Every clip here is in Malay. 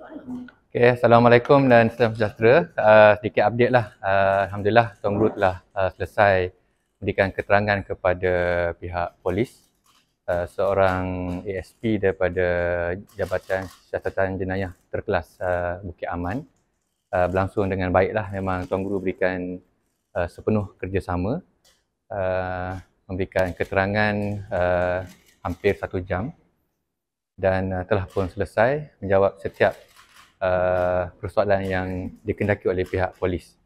Okay, Assalamualaikum dan selamat sejahtera. Uh, sedikit update lah. Uh, Alhamdulillah Tuan Guru telah uh, ah, selesai memberikan keterangan kepada pihak polis. Uh, seorang ASP daripada Jabatan Siasatan Jenayah Terkelas uh, Bukit Aman uh, berlangsung dengan baik lah. Memang Tuan Guru berikan uh, sepenuh kerjasama uh, memberikan keterangan uh, hampir satu jam dan uh, telah pun selesai menjawab setiap uh, persoalan yang dikendaki oleh pihak polis.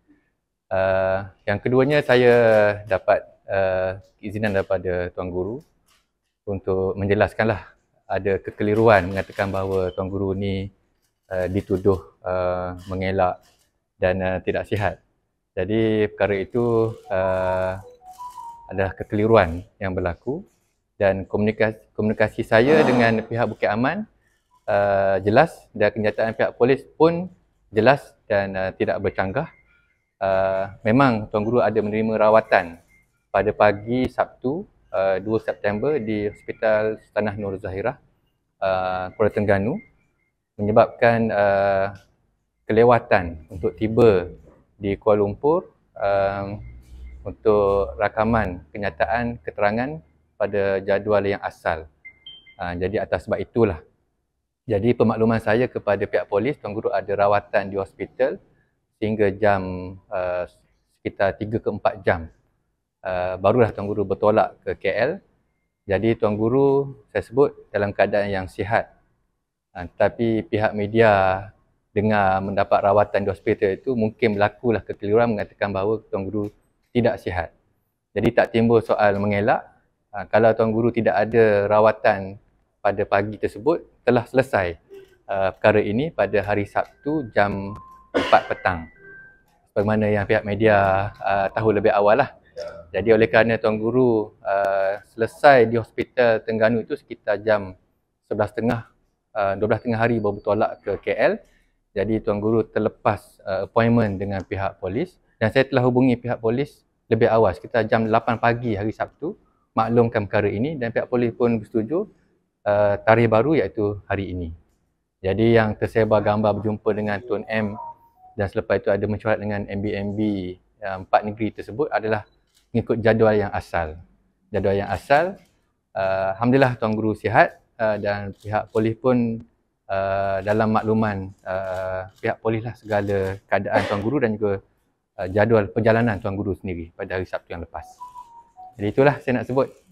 Uh, yang keduanya saya dapat uh, izinan daripada tuan guru untuk menjelaskanlah ada kekeliruan mengatakan bahawa tuan guru ni uh, dituduh uh, mengelak dan uh, tidak sihat. Jadi perkara itu uh, adalah kekeliruan yang berlaku dan komunikasi, komunikasi saya dengan pihak Bukit Aman uh, jelas dan kenyataan pihak polis pun jelas dan uh, tidak bercanggah. Uh, memang Tuan Guru ada menerima rawatan pada pagi Sabtu uh, 2 September di Hospital Tanah Nur Zahira, uh, Kuala Tengganu menyebabkan uh, kelewatan untuk tiba di Kuala Lumpur uh, untuk rakaman kenyataan keterangan pada jadual yang asal. Ha, jadi atas sebab itulah. Jadi pemakluman saya kepada pihak polis, Tuan Guru ada rawatan di hospital sehingga jam uh, sekitar 3 ke 4 jam. Uh, barulah Tuan Guru bertolak ke KL. Jadi Tuan Guru saya sebut dalam keadaan yang sihat. Ha, tapi pihak media dengar mendapat rawatan di hospital itu mungkin berlakulah kekeliruan mengatakan bahawa Tuan Guru tidak sihat. Jadi tak timbul soal mengelak Ha, kalau tuan guru tidak ada rawatan pada pagi tersebut, telah selesai uh, perkara ini pada hari Sabtu jam 4 petang. Bagaimana yang pihak media uh, tahu lebih awal lah. Jadi oleh kerana tuan guru uh, selesai di hospital Tengganu itu sekitar jam 11.30, uh, 12.30 hari baru bertolak ke KL. Jadi tuan guru terlepas uh, appointment dengan pihak polis dan saya telah hubungi pihak polis lebih awal sekitar jam 8 pagi hari Sabtu maklumkan perkara ini dan pihak polis pun bersetuju uh, eh, tarikh baru iaitu hari ini. Jadi yang tersebar gambar berjumpa dengan Tun M dan selepas itu ada mencurat dengan MBMB uh, eh, empat negeri tersebut adalah mengikut jadual yang asal. Jadual yang asal, uh, Alhamdulillah Tuan Guru sihat uh, dan pihak polis pun uh, dalam makluman uh, pihak polis lah segala keadaan Tuan Guru dan juga uh, jadual perjalanan Tuan Guru sendiri pada hari Sabtu yang lepas. Jadi itulah saya nak sebut.